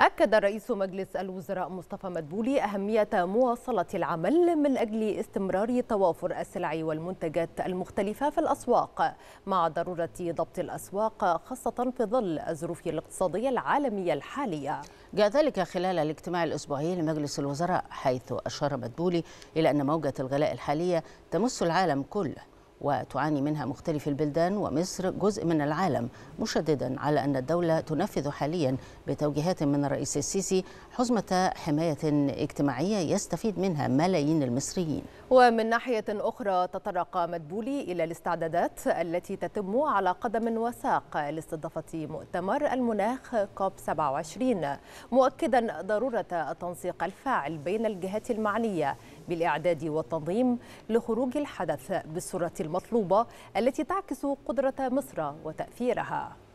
أكد رئيس مجلس الوزراء مصطفى مدبولي أهمية مواصلة العمل من أجل استمرار توافر السلع والمنتجات المختلفة في الأسواق مع ضرورة ضبط الأسواق خاصة في ظل الظروف الاقتصادية العالمية الحالية جاء ذلك خلال الاجتماع الأسبوعي لمجلس الوزراء حيث أشار مدبولي إلى أن موجة الغلاء الحالية تمس العالم كله وتعاني منها مختلف البلدان ومصر جزء من العالم مشددا على أن الدولة تنفذ حاليا بتوجيهات من الرئيس السيسي حزمة حماية اجتماعية يستفيد منها ملايين المصريين ومن ناحية أخرى تطرق مدبولي إلى الاستعدادات التي تتم على قدم وساق لاستضافة مؤتمر المناخ كوب 27 مؤكدا ضرورة التنسيق الفاعل بين الجهات المعنية بالإعداد والتنظيم لخروج الحدث بالصورة المطلوبة التي تعكس قدرة مصر وتأثيرها